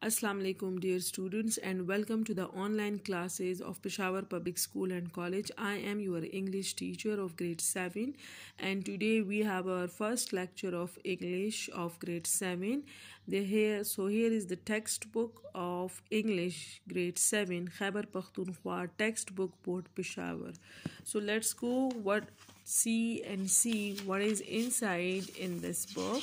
Assalamu alaikum dear students and welcome to the online classes of Peshawar Public School and College. I am your English teacher of grade 7 and today we have our first lecture of English of grade 7. The here so here is the textbook of English grade 7 Khyber Pakhtunkhwa textbook board Peshawar. So let's go what see and see what is inside in this book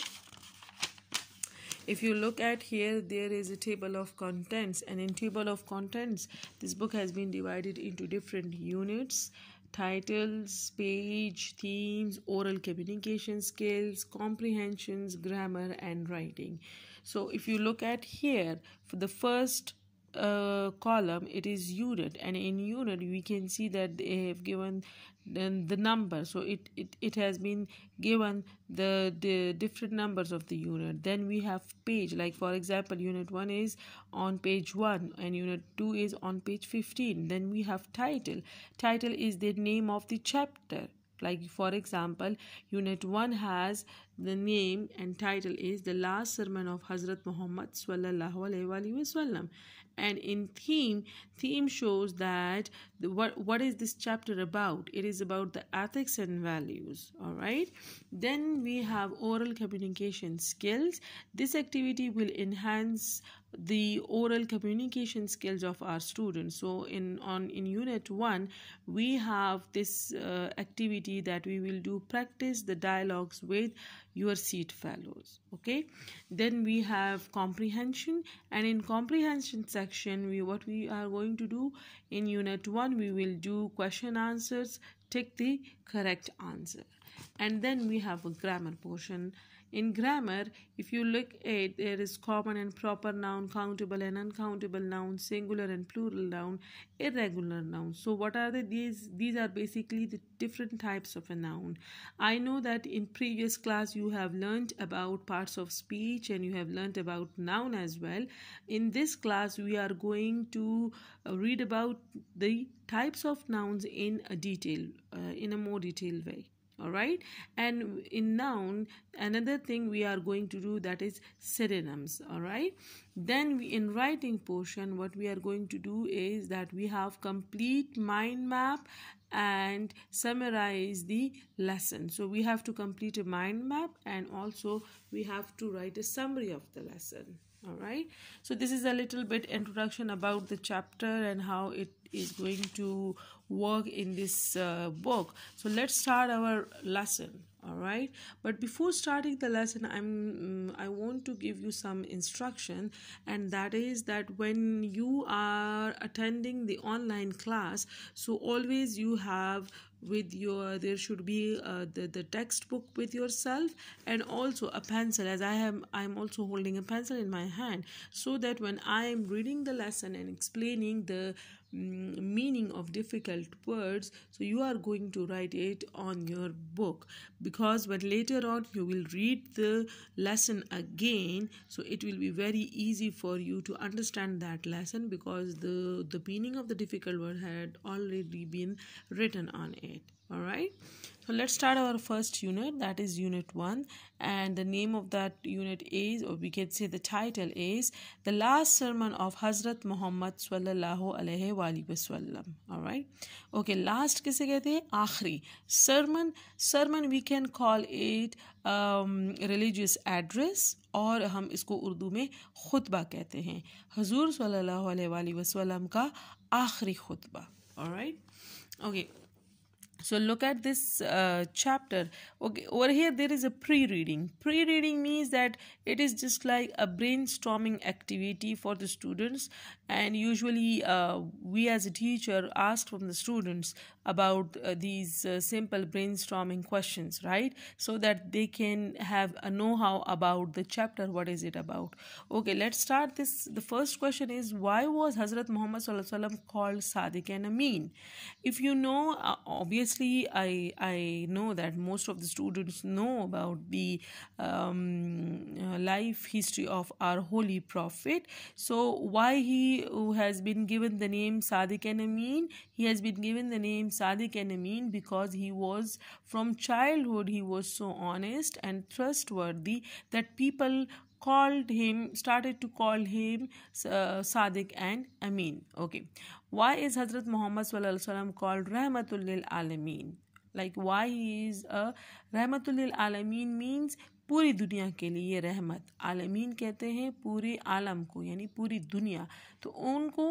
if you look at here there is a table of contents and in table of contents this book has been divided into different units titles page themes oral communication skills comprehensions grammar and writing so if you look at here for the first uh, column it is unit and in unit we can see that they have given then the number so it, it it has been given the the different numbers of the unit then we have page like for example unit 1 is on page 1 and unit 2 is on page 15 then we have title title is the name of the chapter like for example unit 1 has the name and title is the last sermon of hazrat muhammad sallallahu alaihi wasallam and in theme theme shows that the, what what is this chapter about it is about the ethics and values all right then we have oral communication skills this activity will enhance the oral communication skills of our students so in on in unit 1 we have this uh, activity that we will do practice the dialogues with your seat fellows okay then we have comprehension and in comprehension section we what we are going to do in unit 1 we will do question answers take the correct answer and then we have a grammar portion in grammar, if you look at eh, there is common and proper noun, countable and uncountable noun, singular and plural noun, irregular noun. So what are the these? These are basically the different types of a noun. I know that in previous class you have learned about parts of speech and you have learned about noun as well. In this class we are going to uh, read about the types of nouns in a detail, uh, in a more detailed way all right and in noun another thing we are going to do that is synonyms all right then we, in writing portion what we are going to do is that we have complete mind map and summarize the lesson. So we have to complete a mind map and also we have to write a summary of the lesson. All right. So this is a little bit introduction about the chapter and how it is going to work in this uh, book. So let's start our lesson all right but before starting the lesson i'm mm, i want to give you some instruction and that is that when you are attending the online class so always you have with your there should be uh, the the textbook with yourself and also a pencil as i am i'm also holding a pencil in my hand so that when i am reading the lesson and explaining the Mm, meaning of difficult words so you are going to write it on your book because when later on you will read the lesson again so it will be very easy for you to understand that lesson because the the meaning of the difficult word had already been written on it all right so let's start our first unit that is unit 1 and the name of that unit is or we can say the title is the last sermon of Hazrat Muhammad sallallahu alaihi wasallam all right okay last kise kehte hain sermon sermon we can call it um, religious address or हम इसको उर्दू में खुतबा कहते हैं हजूर सल्लल्लाहु अलैहि वसल्लम का आखिरी खुतबा All right. Okay so look at this uh, chapter okay over here there is a pre-reading pre-reading means that it is just like a brainstorming activity for the students and usually uh, we as a teacher ask from the students about uh, these uh, simple brainstorming questions right so that they can have a know-how about the chapter what is it about okay let's start this the first question is why was hazrat muhammad called sadiq and amin if you know uh, obviously obviously i i know that most of the students know about the um, uh, life history of our holy prophet so why he who has been given the name sadiq and amin he has been given the name sadiq and amin because he was from childhood he was so honest and trustworthy that people called him started to call him uh, Sadiq and Amin okay why is Hazrat Muhammad sallallahu alaihi wasallam called rahmatul lil alamin like why he is a rahmatul lil alamin means पूरी दुनिया के लिए रहमत आलमीन कहते हैं पूरे आलम को यानी पूरी दुनिया तो उनको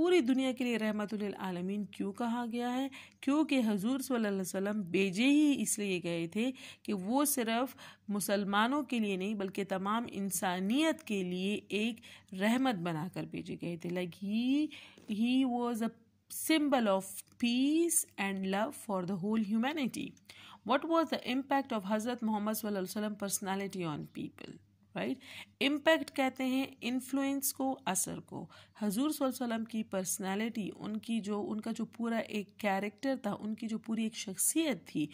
पूरी दुनिया के लिए रहमत आलमीन क्यों कहा गया है क्योंकि हजूर सल्लल्लाहु अलैहि ही इसलिए गए थे कि वो सिर्फ मुसलमानों के लिए नहीं बल्कि तमाम इंसानियत के लिए एक रहमत बनाकर भेजे गए थे like he he was a symbol of peace and love for the whole humanity what was the impact of Hazrat Mohammad सल्लम personality on people right right? Impact कहते हैं इन्फ्लुएंस को असर को हजूर सल्लम की पर्सनालिटी उनकी जो उनका जो पूरा एक कैरेक्टर था उनकी जो पूरी एक शख्सियत थी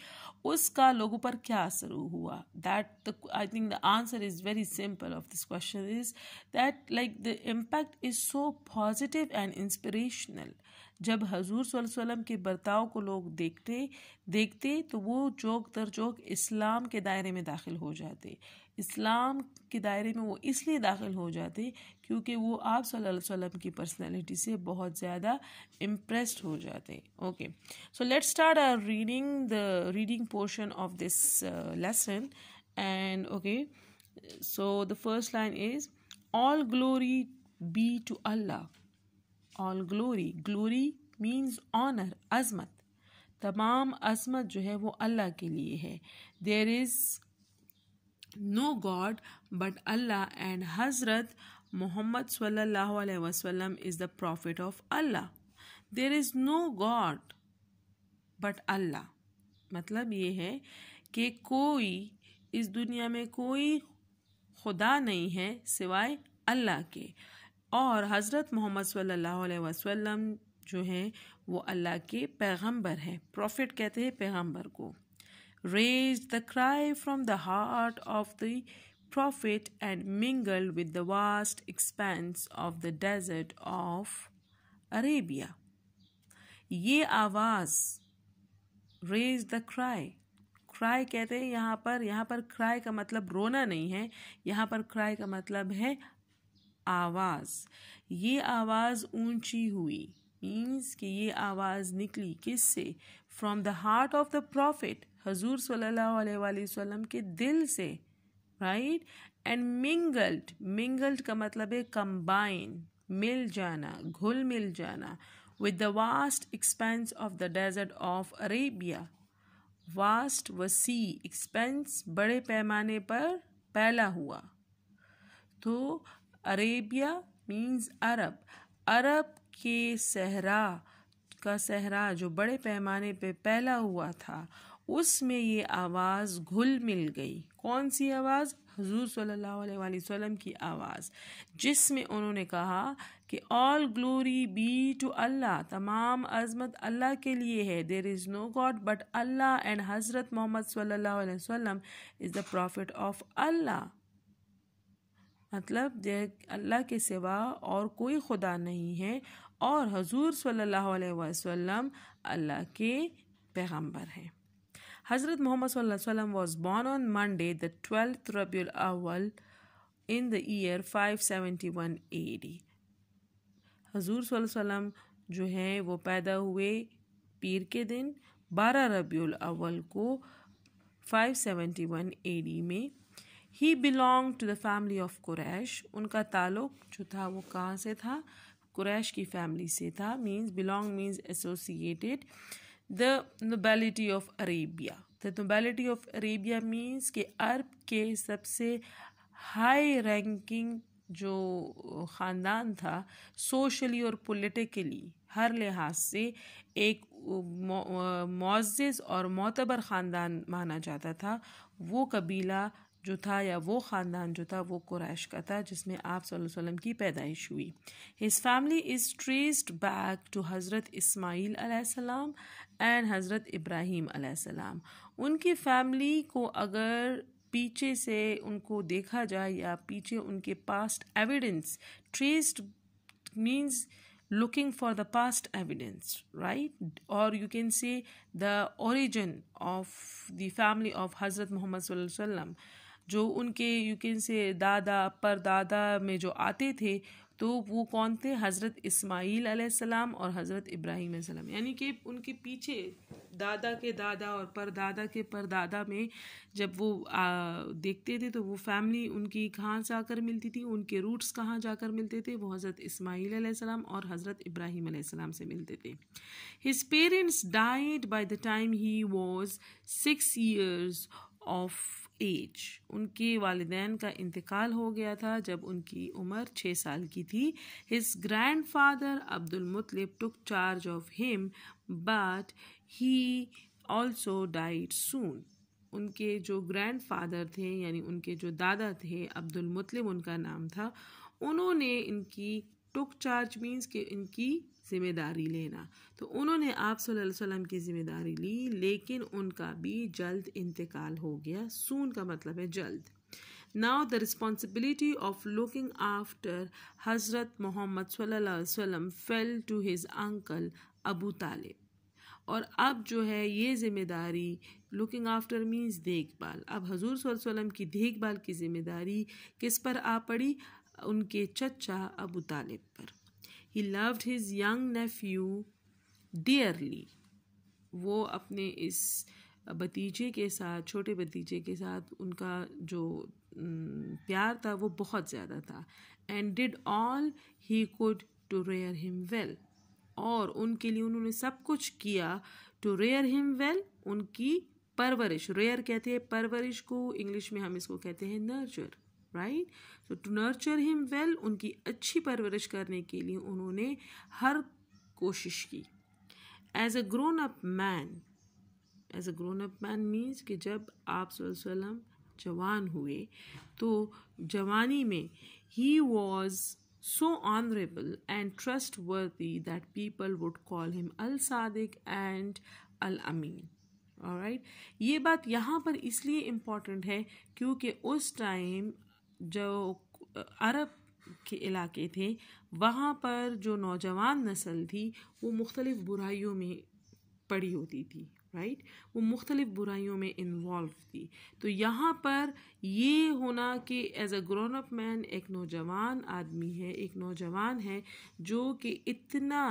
उसका लोगों पर क्या असर हुआ that I think the answer is very simple of this question is that like the impact is so positive and inspirational जब हजूर सल्लम के बर्ताव को लोग देखते देखते तो वो जोक दर जोक इस्लाम के दायरे में दाखिल हो जाते इस्लाम के दायरे में वो इसलिए दाखिल हो जाते क्योंकि वो आप सल्लल्लाहु अलैहि वसल्लम की पर्सनालिटी से बहुत ज़्यादा इम्प्रेस्ड हो जाते okay so let's start our reading the reading portion of this lesson and okay so the first line is all glory be to Allah all glory glory means honour अजमत तमाम अजमत जो है वो अल्लाह के लिए है there is no god but Allah and Hazrat Mohammad सल्लल्लाहु अलैहि वसल्लम is the prophet of Allah there is no god but Allah मतलब ये है कि कोई इस दुनिया में कोई खुदा नहीं है सिवाय अल्लाह के और हज़रत मोहम्मद सल्लल्लाहु अलैहि वसल्लम जो हैं वो अल्लाह के पैगंबर हैं प्रॉफिट कहते हैं पैगंबर को raised the cry from the heart of the prophet and mingled with the vast expanse of the desert of Arabia. ये आवाज़ रेज द क्राई क्राई कहते हैं यहाँ पर यहाँ पर क्राई का मतलब रोना नहीं है यहाँ पर क्राई का मतलब है आवाज़ ये आवाज़ ऊंची हुई मीन्स कि ये आवाज़ निकली किससे from the heart of the prophet हजूर सल्हलम के दिल से राइट एंड मिंगल्ड मिंगल्ड का मतलब है कंबाइन मिल जाना घुल मिल जाना with the vast expanse of the desert of Arabia vast वसी एक्सपेंस बड़े पैमाने पर पहला हुआ तो अरेबिया मीन्स अरब अरब के सहरा का सहरा जो बड़े पैमाने पे पहला हुआ था उसमें ये आवाज़ घुल मिल गई कौन सी आवाज़ हजूर सल्ला वसम की आवाज़ जिसमें उन्होंने कहा कि all glory be to Allah तमाम अजमत अल्लाह के लिए है there is no god but Allah and Hazrat Mohammad सल्ला वसम is the prophet of Allah मतलब अल्लाह के सिवा और कोई खुदा नहीं है और हजूर सल्ला वसम अल्लाह के पैगम्बर हैं Hazrat Muhammad ﷺ was born on Monday, the 12th Rabiul Awal in the year 571 AD. हजूर वसल्लम जो हैं वो पैदा हुए पीर के दिन 12 रबील अव्वल को 571 एडी में he belong to the family of Quraysh उनका ताल्लुक जो था वो कहाँ से था कुरैश की फैमिली से था means belong means associated the nobility of Arabia the nobility of Arabia means के अरब के सबसे हाई रैंकिंग जो ख़ानदान था सोशली और पोलिटिकली हर लिहाज से एक मोज़ और मोतबर ख़ानदान माना जाता था वो कबीला जो था या वो ख़ानदान जो था वो कुरैश का था जिसमें आप वसल्लम की पैदाइश हुई his family is traced back to Hazrat Ismail and हज़रत इब्राहीम उनकी फैमिली को अगर पीछे से उनको देखा जाए या पीछे उनके past evidence traced means looking for the past evidence right और you can see the origin of the family of Hazrat Mohammad सल्लल्लाहु अलैहि वसल्लम जो उनके यू कैन से दादा परदादा में जो आते थे तो वो कौन थे हज़रत इस्माइल अलैहिस्सलाम और हज़रत इब्राहिम सलाम यानी कि उनके पीछे दादा के दादा और परदादा के परदादा में जब वो आ, देखते थे तो वो फैमिली उनकी कहाँ आकर मिलती थी उनके रूट्स कहाँ जाकर मिलते थे वो हज़रत इस्माइल अलैहिस्सलाम और हज़रत इब्राहिम अलैहिस्सलाम से मिलते थे his parents died by the time he was six years of age उनके वालदेन का इंतकाल हो गया था जब उनकी उम्र छः साल की थी his grandfather Abdul took charge of him but he also died soon उनके जो ग्रैंड फादर थे यानी उनके जो दादा थे अब्दुल उनका नाम था उन्होंने इनकी टुक चार्ज मीन्स कि इनकी ज़िम्मेदारी लेना तो उन्होंने आप वसल्लम की ज़िम्मेदारी ली लेकिन उनका भी जल्द इंतकाल हो गया सून का मतलब है जल्द now the responsibility of looking after Hazrat Mohammad वसल्लम fell to his uncle Abu Talib और अब जो है ये ज़िम्मेदारी लुकिंग आफ्टर मीन्स देखभाल अब हजूर वसल्लम की देखभाल की ज़िम्मेदारी किस पर आ पड़ी उनके चचा अबू तालिब पर he loved his young nephew dearly वो अपने इस भतीजे के साथ छोटे भतीजे के साथ उनका जो प्यार था वो बहुत ज़्यादा था and did all he could to rear him well और उनके लिए उन्होंने सब कुछ किया टू रेयर हिम वेल उनकी परवरिश रेयर कहते हैं परवरिश को इंग्लिश में हम इसको कहते हैं नर्चर राइट right? तो टू नर्चर हिम वेल उनकी अच्छी परवरिश करने के लिए उन्होंने हर कोशिश की as a grown up man as a grown up man means कि जब आप सल्लम जवान हुए तो जवानी में he was so honourable and trustworthy that people would call him Al Sadiq and Al और राइट ये बात यहाँ पर इसलिए इम्पॉर्टेंट है क्योंकि उस टाइम जो अरब के इलाके थे वहाँ पर जो नौजवान नस्ल थी वो मुख्तलिफ़ बुराइयों में पड़ी होती थी राइट वो मुख्तलिफ़ बुराइयों में इन्वॉल्व थी तो यहाँ पर ये होना कि as a grown up man एक नौजवान आदमी है एक नौजवान है जो कि इतना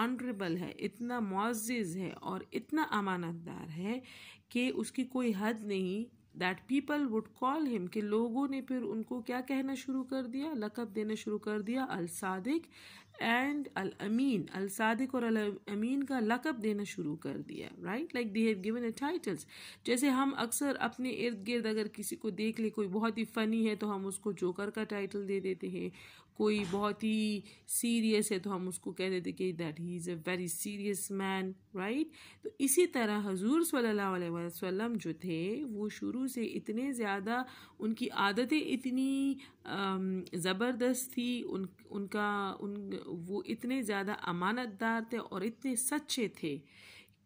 ऑनरेबल है इतना मुआज़ है और इतना अमानतदार है कि उसकी कोई हद नहीं that people would call him कि लोगों ने फिर उनको क्या कहना शुरू कर दिया लकब देना शुरू कर दिया Al Sadiq and Al Amin Al Sadiq और अल अमीन का लकब देना शुरू कर दिया right like they have given a titles जैसे हम अक्सर अपने इर्द गिर्द अगर किसी को देख ले कोई बहुत ही फ़नी है तो हम उसको जोकर का टाइटल दे देते हैं कोई बहुत ही सीरियस है तो हम उसको कह देते कि that he is a very serious man right तो इसी तरह हजूर सल्लल्लाहु अलैहि वसल्लम जो थे वो शुरू से इतने ज़्यादा उनकी आदतें इतनी ज़बरदस्त थी उन उनका उन वो इतने ज़्यादा अमानतदार थे और इतने सच्चे थे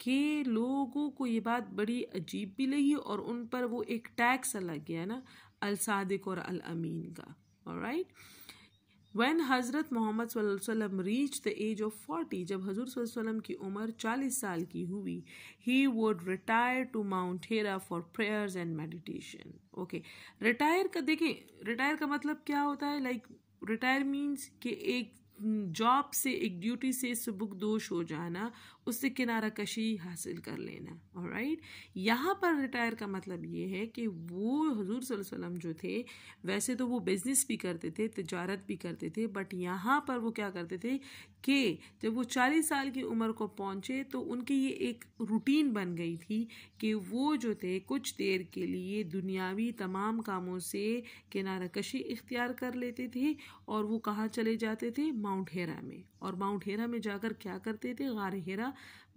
कि लोगों को ये बात बड़ी अजीब भी लगी और उन पर वो एक टैक्स लग गया ना अलसादिक और अलमीन का का right right? Van Hazrat Mohammad वसल्लम reach the age of forty जब हजूर वसल्लम की उम्र चालीस साल की हुई he would retire to Mount Hira for prayers and meditation okay retire का देखें रिटायर का मतलब क्या होता है लाइक रिटायर मीन्स कि एक जॉब से एक ड्यूटी से सुबुक दोष हो जाना उससे किनारा कशी हासिल कर लेना और राइट यहाँ पर रिटायर का मतलब ये है कि वो हजूर वसल्लम जो थे वैसे तो वो बिज़नेस भी करते थे तजारत भी करते थे बट यहाँ पर वो क्या करते थे कि जब वो चालीस साल की उम्र को पहुँचे तो उनकी ये एक रूटीन बन गई थी कि वो जो थे कुछ देर के लिए दुनियावी तमाम कामों से किनारा कशी इख्तियार कर लेते थे और वो कहाँ चले जाते थे माउंट हेरा में और माउंट हेरा में जाकर क्या करते थे गार हेरा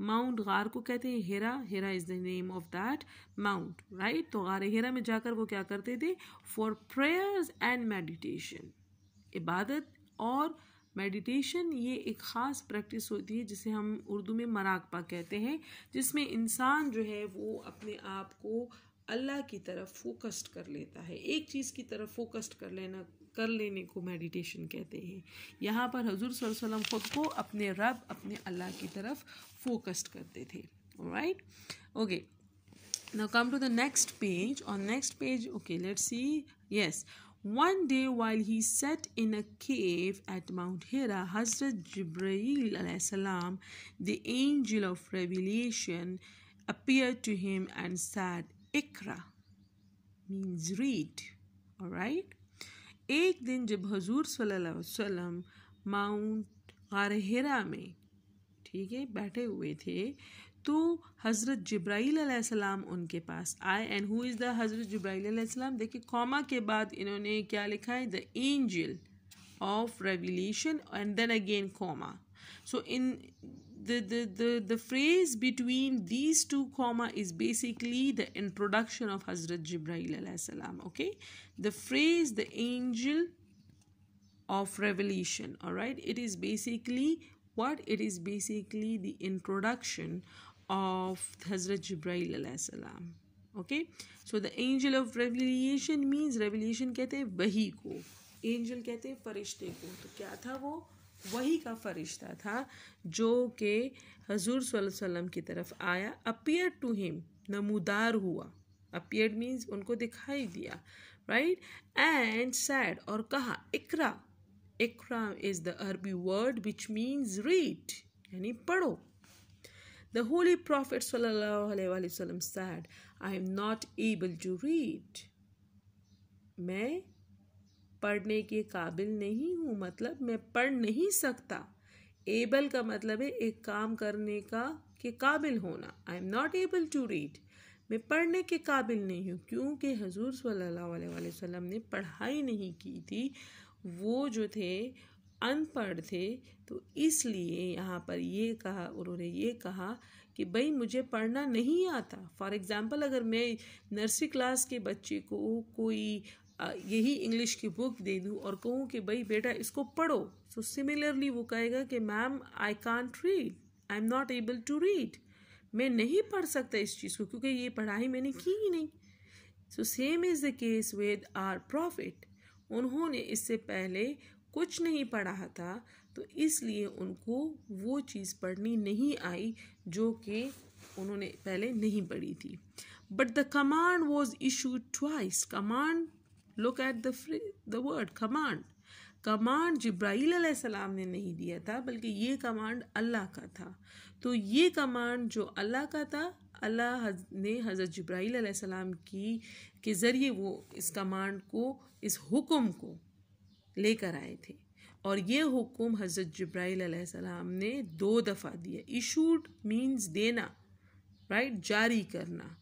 माउंट गार को कहते हैं Hira Hira is the name of that mount right तो गार हेरा में जाकर वो क्या करते थे फॉर प्रेयर्स एंड मेडिटेशन इबादत और मेडिटेशन ये एक ख़ास प्रैक्टिस होती है जिसे हम उर्दू में मराकबा कहते हैं जिसमें इंसान जो है वो अपने आप को अल्लाह की तरफ फोकस्ड कर लेता है एक चीज़ की तरफ फोकस्ड कर लेना कर लेने को मेडिटेशन कहते हैं यहाँ पर हजूर वसल्लम ख़ुद को अपने रब अपने अल्लाह की तरफ फोकस्ड करते थे right okay now come to the next page on next page okay let's see yes one day while he sat in a cave at mount hira hazrat jibreel salam the angel of revelation appeared to him and said ikra means read all right एक दिन जब हजूर सल्लल्लाहु अलैहि वसल्लम mount गारहरा में ठीक है बैठे हुए थे तो हज़रत जब्राईल अलैहिस्सलाम उनके पास आए एंड हु इज़ द हज़रत जब्राईल अलैहिस्सलाम देखिए कॉमा के बाद इन्होंने क्या लिखा है the angel of revelation and then again comma so in the, the, the, the phrase between these two comma is basically the introduction of Hazrat Jibreel salam. okay the phrase the angel of revelation all right it is basically what it is basically the introduction of Hazrat Jibreel salam. okay so the angel of revelation means revelation कहते हैं वही को angel कहते हैं फरिश्ते को तो क्या था वही का फरिश्ता था जो कि हजूर वसल्लम की तरफ आया अपियर टू हिम नमूदार हुआ अपियर मीन्स उनको दिखाई दिया राइट एंड सैड और कहा इकरा इकरा is the Arabic word which means read यानी पढ़ो the holy prophet ﷺ said I am not able to read मैं पढ़ने के काबिल नहीं हूँ मतलब मैं पढ़ नहीं सकता एबल का मतलब है एक काम करने का के काबिल होना I am not able to read मैं पढ़ने के काबिल नहीं हूँ क्योंकि हजूर सल्ला वसम ने पढ़ाई नहीं की थी वो जो थे अनपढ़ थे तो इसलिए यहाँ पर ये कहा उन्होंने ये कहा कि भाई मुझे पढ़ना नहीं आता फॉर एग्ज़ाम्पल अगर मैं नर्सरी क्लास के बच्चे को कोई यही इंग्लिश की बुक दे दूँ और कहूँ कि भाई बेटा इसको पढ़ो सो so, सिमिलरली वो कहेगा कि ma'am I can't read I am not able to read मैं नहीं पढ़ सकता इस चीज़ को क्योंकि ये पढ़ाई मैंने की ही नहीं so same is the case with our prophet उन्होंने इससे पहले कुछ नहीं पढ़ा था तो इसलिए उनको वो चीज़ पढ़नी नहीं आई जो कि उन्होंने पहले नहीं पढ़ी थी but the command was issue twice command look at the the word command command Jibrail सलाम ने नहीं दिया था बल्कि ये कमांड अल्लाह का था तो ये कमांड जो अल्लाह का था अल्लाह ने हज़रत जब्राइल सलाम की के ज़रिए वो इस कमांड को इस हुक्म को लेकर आए थे और ये हुक्म हज़रत जब्राइल सलाम ने दो दफ़ा दिया इशूड मीन्स देना राइट जारी करना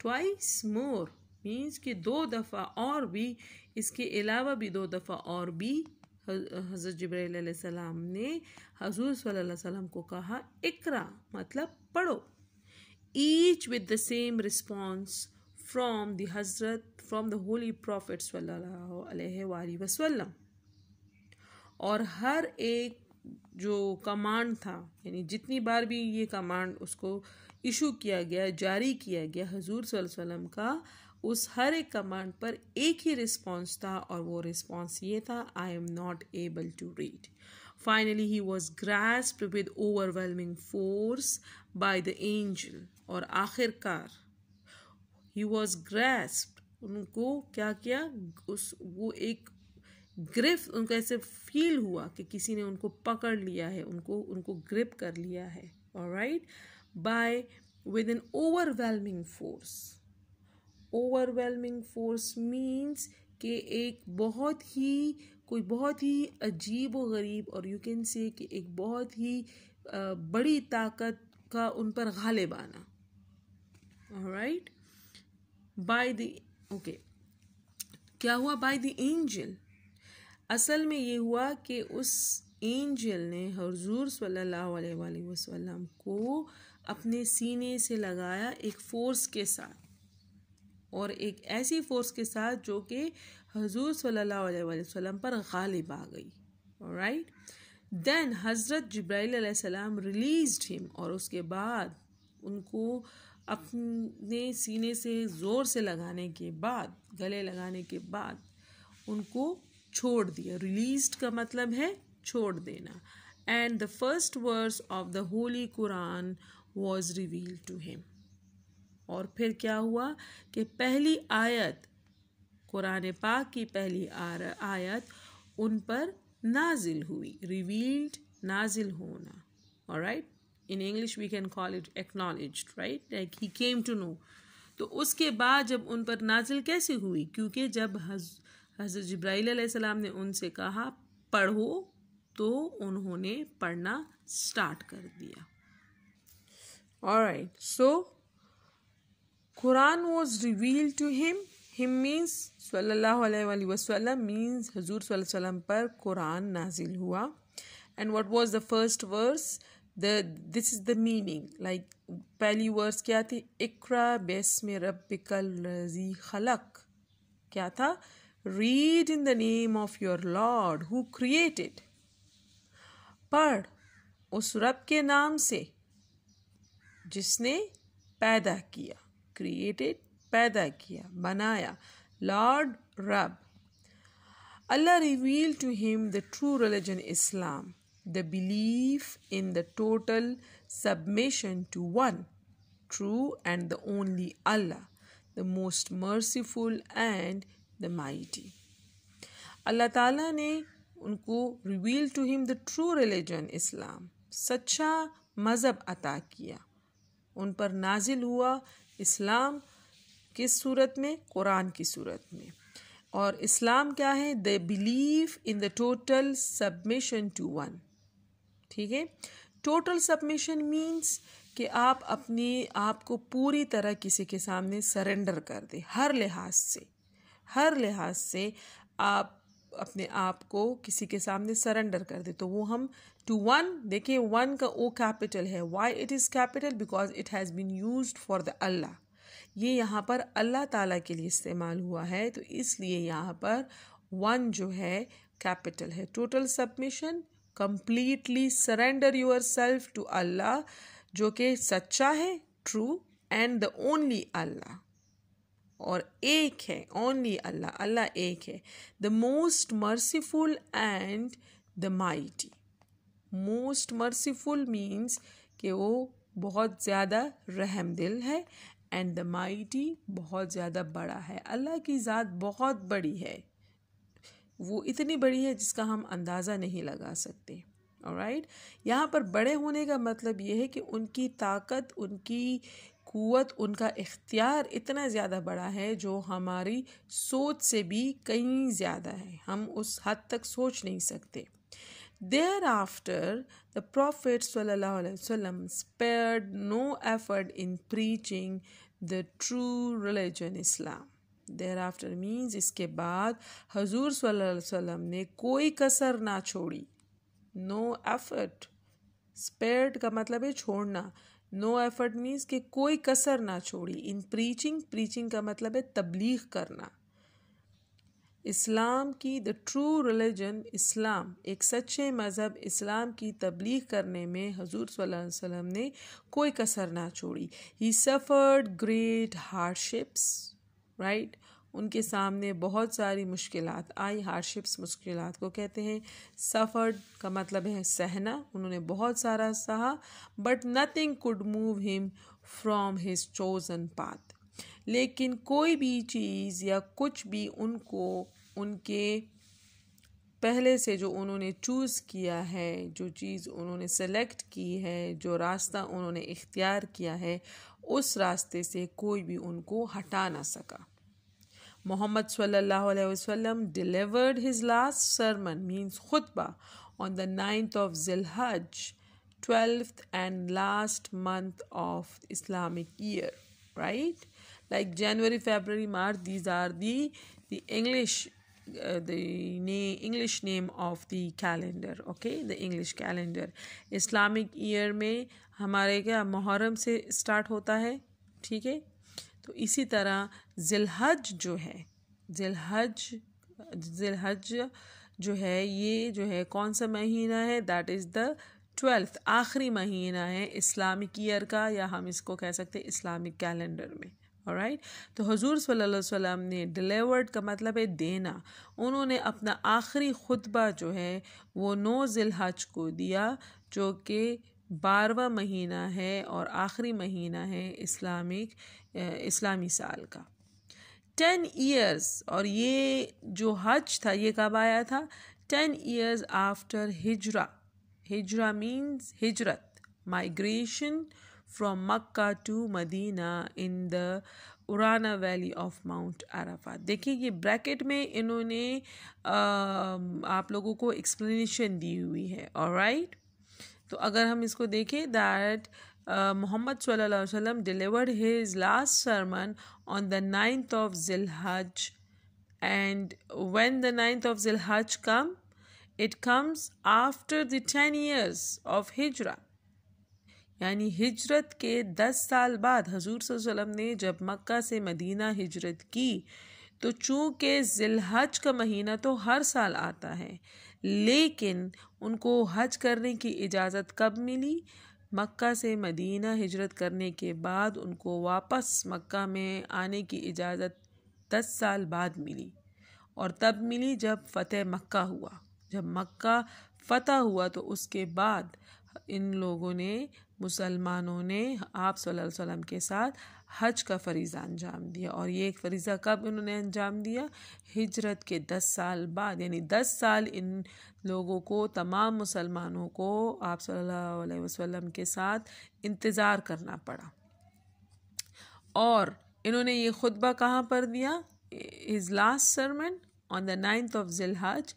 ट्वाइस मोर मीन्स कि दो दफ़ा और भी इसके अलावा भी दो दफ़ा और भी हज़रत जब्राम ने हजूर सल्लम को कहा इकरा मतलब पढ़ो each with the same response from the Hazrat from the holy prophet सल्लल्लाहु और हर एक जो कमांड था यानी जितनी बार भी ये कमांड उसको इशू किया गया जारी किया गया हजूर सल्लम का उस हर एक कमांड पर एक ही रिस्पॉन्स था और वो रिस्पॉन्स ये था I am not able to read finally he was grasped with overwhelming force by the angel और आखिरकार ही वॉज ग्रैस्ड उनको क्या किया उस वो एक ग्रिफ उनको ऐसे फील हुआ कि किसी ने उनको पकड़ लिया है उनको उनको ग्रिप कर लिया है और right by with an overwhelming force overwhelming force means कि एक बहुत ही कोई बहुत ही अजीब व गरीब और यू कैन से कि एक बहुत ही बड़ी ताकत का उन पर गालिब आना राइट बाय द ओके क्या हुआ बाय द एंजल असल में ये हुआ कि उस एंजल ने हजूर सल्लल्लाहु अलैहि वसल्लम को अपने सीने से लगाया एक फोर्स के साथ और एक ऐसी फ़ोर्स के साथ जो कि हजूर सल्ला वसम पर गालिब आ गई राइट दैन हज़रत जब्राईसम रिलीज़ हिम और उसके बाद उनको अपने सीने से ज़ोर से लगाने के बाद गले लगाने के बाद उनको छोड़ दिया रिलीज का मतलब है छोड़ देना and the first verse of the holy Quran was reveal to him और फिर क्या हुआ कि पहली आयत कुरान पाक की पहली आयत उन पर नाजिल हुई रिवील्ड नाजिल होना और right in English we can call it acknowledge right like he came to know तो उसके बाद जब उन पर नाजिल कैसे हुई क्योंकि जब हज हज़रत जब्राईसम ने उनसे कहा पढ़ो तो उन्होंने पढ़ना स्टार्ट कर दिया और right so Quran was revealed to him him means सल्लल्लाहु अलैहि वसल्लम means हजूर वसल्लम पर कुरान नाजिल हुआ and what was the first verse the this is the meaning like पहली वर्स क्या थी इकरा बेसम रबिकल रजी खलक क्या था read in the name of your lord who created पढ़ उस रब के नाम से जिसने पैदा किया क्रिएटेड पैदा किया बनाया लॉर्ड रब Allah reveal to him the true religion Islam the belief in the total submission to one true and the only Allah the most merciful and the mighty Allah ताला ने उनको reveal to him the true religion Islam सच्चा मज़हब अता किया उन पर नाजिल हुआ इस्लाम किस सूरत में कुरान की सूरत में और इस्लाम क्या है the believe in the total submission to one ठीक है टोटल सबमिशन मीन्स कि आप अपने आप को पूरी तरह किसी के सामने सरेंडर कर दें हर लिहाज से हर लिहाज से आप अपने आप को किसी के सामने सरेंडर कर दे तो वो हम टू वन देखिए वन का ओ कैपिटल है why it is capital because it has been use for the Allah ये यहाँ पर अल्लाह ताला के लिए इस्तेमाल हुआ है तो इसलिए यहाँ पर वन जो है कैपिटल है total submission completely surrender yourself to Allah जो कि सच्चा है true and the only Allah और एक है ओनली अल्लाह अल्लाह एक है the most merciful and the mighty most merciful means कि वो बहुत ज़्यादा रहम दिल है एंड द माइटी बहुत ज़्यादा बड़ा है अल्लाह की ज़ात बहुत बड़ी है वो इतनी बड़ी है जिसका हम अंदाज़ा नहीं लगा सकते राइट right? यहाँ पर बड़े होने का मतलब ये है कि उनकी ताकत उनकी कुत उनका इख्तियार इतना ज़्यादा बड़ा है जो हमारी सोच से भी कहीं ज़्यादा है हम उस हद तक सोच नहीं सकते देयर आफ्टर द प्रॉफिट वसल्लम spared no effort in preaching the true religion Islam thereafter means इसके बाद हजूर वसल्लम ने कोई कसर ना छोड़ी नो एफर्ट स्पेयर्ड का मतलब है छोड़ना नो एफर्ट मीन्स कि कोई कसर ना छोड़ी इन प्रीचिंग प्रीचिंग का मतलब है तबलीग करना इस्लाम की द ट्रू रिलीजन इस्लाम एक सच्चे मज़हब इस्लाम की तबलीग करने में हजूर वसल्लम ने कोई कसर ना छोड़ी he suffered great hardships right उनके सामने बहुत सारी मुश्किल आई हार्डशिप्स मुश्किल को कहते हैं सफ़र्ड का मतलब है सहना उन्होंने बहुत सारा सहा but nothing could move him from his chosen path लेकिन कोई भी चीज़ या कुछ भी उनको उनके पहले से जो उन्होंने चूज़ किया है जो चीज़ उन्होंने सेलेक्ट की है जो रास्ता उन्होंने इख्तियार किया है उस रास्ते से कोई भी उनको हटा ना सका Muhammad وسلم delivered his last sermon means khutbah on the 9th of Zilhaj, 12th and last month of Islamic year, right? Like January, February, March, these are the, the English uh, the na- English name of the calendar okay the English calendar Islamic year में हमारे क्या मुहर्रम से start होता है ठीक है तो इसी तरह जिलहज जो है जिलहज जिलहज जो है ये जो है कौन सा महीना है दैट इज़ द ट्वेल्थ आखिरी महीना है इस्लामिक ईयर का या हम इसको कह सकते हैं इस्लामिक कैलेंडर में और राइट right? तो हजूर सल्लल्लाहु अलैहि वसल्लम ने डिलीवर्ड का मतलब है देना उन्होंने अपना आखिरी खुतबा जो है वो नौ जिलहज को दिया जो कि बारवा महीना है और आखिरी महीना है इस्लामिक इस्लामी साल का टेन ईयर्स और ये जो हज था ये कब आया था टेन ईयर्स आफ्टर हिजरा हिजरा मीन्स हिजरत migration from Mecca to Medina in the उराना valley of Mount Arafa देखिए ये ब्रैकेट में इन्होंने आ, आप लोगों को एक्सप्लेनेशन दी हुई है और राइट तो अगर हम इसको देखें दैट मोहम्मद वसल्लम delivered his last sermon on the ninth of जिलहज and when the ninth of हज come it comes after the ten years of हिजरा यानी हिजरत के दस साल बाद हजूर वसल्लम ने जब मक्का से मदीना हिजरत की तो चूँकि जिलहज का महीना तो हर साल आता है लेकिन उनको हज करने की इजाज़त कब मिली मक्का से मदीना हिजरत करने के बाद उनको वापस मक्का में आने की इजाज़त दस साल बाद मिली और तब मिली जब फ़तह मक्का हुआ जब मक्का फ़तह हुआ तो उसके बाद इन लोगों ने मुसलमानों ने आप सल्लल्लाहु अलैहि वसल्लम के साथ हज का फरीज़ा अंजाम दिया और ये एक फरीज़ा कब इन्होंने अंजाम दिया हिजरत के दस साल बाद यानी दस साल इन लोगों को तमाम मुसलमानों को आप सल्लल्लाहु अलैहि वसल्लम के साथ इंतज़ार करना पड़ा और इन्होंने ये खुतबा कहाँ पर दिया is last sermon on the ninth of जिलहज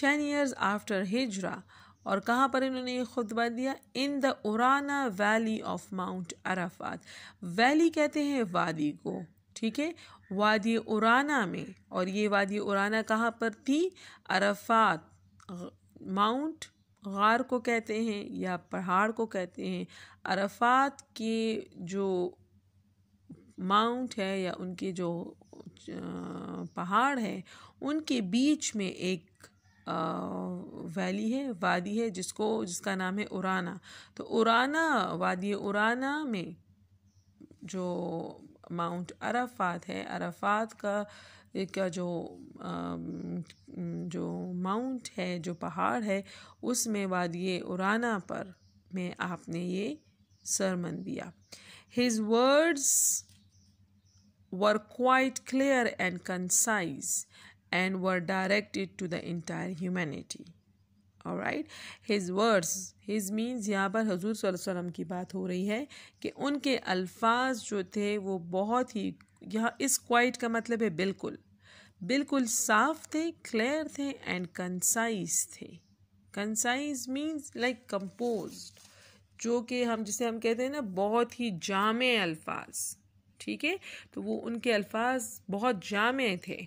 टेन ईयर्स आफ्टर हिजरा और कहाँ पर इन्होंने ये खुतबा दिया in the उराना valley of mount Arafat valley कहते हैं वादी को ठीक है वादी उराना में और ये वादी उराना कहाँ पर थी अराफात माउंट गार को कहते हैं या पहाड़ को कहते हैं अराफात के जो माउंट है या उनके जो पहाड़ है उनके बीच में एक वैली है वादी है जिसको जिसका नाम है उराना तो उराना वादी उराना में जो माउंट अराफात है अरफात का का जो जो माउंट है जो पहाड़ है उसमें वादी उराना पर में आपने ये सरमन दिया his words were quite clear and concise and were directed to the entire humanity और right his words his means यहाँ पर हजूर वसल्लम की बात हो रही है कि उनके अल्फाज जो थे वो बहुत ही यहाँ इस क्वाइट का मतलब है बिल्कुल बिल्कुल साफ थे क्लियर थे एंड कंसाइज थे कंसाइज मीन्स लाइक कंपोज जो कि हम जिसे हम कहते हैं ना बहुत ही जामे अल्फाज ठीक है तो वो उनके अल्फाज बहुत जामे थे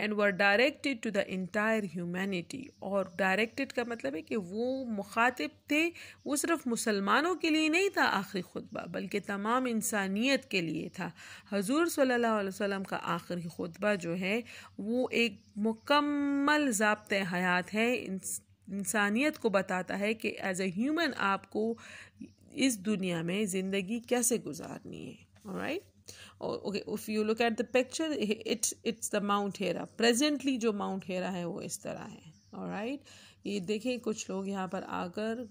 and were directed to the entire humanity और डायरेक्टेड का मतलब है कि वो मुखातिब थे वो सिर्फ मुसलमानों के लिए नहीं था आखिरी खुतबा बल्कि तमाम इंसानियत के लिए था हजूर सल्ला वसम का आखिरी खुतबा जो है वो एक मुकम्मल ज़बत हयात है इंसानियत को बताता है कि एज ए ह्यूमन आपको इस दुनिया में ज़िंदगी कैसे गुजारनी है right okay if you look at the picture it's it's the mount Hira presently जो माउंट हेरा है वो इस तरह है और राइट ये देखें कुछ लोग यहाँ पर आकर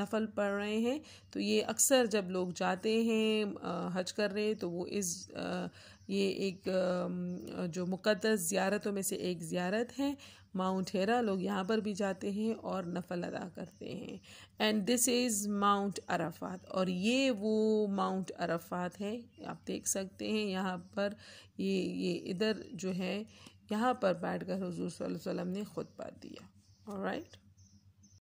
नफल पढ़ रहे हैं तो ये अक्सर जब लोग जाते हैं हज कर रहे हैं तो वो इस ये एक जो मुक़दस ज़्यारतों में से एक ज़्यारत है माउंट हेरा लोग यहाँ पर भी जाते हैं और नफल अदा करते हैं and this is mount Arafat और ये वो माउंट अराफात है आप देख सकते हैं यहाँ पर ये ये इधर जो है यहाँ पर बैठ कर हजूर वसल्लम ने खुतबा दिया राइट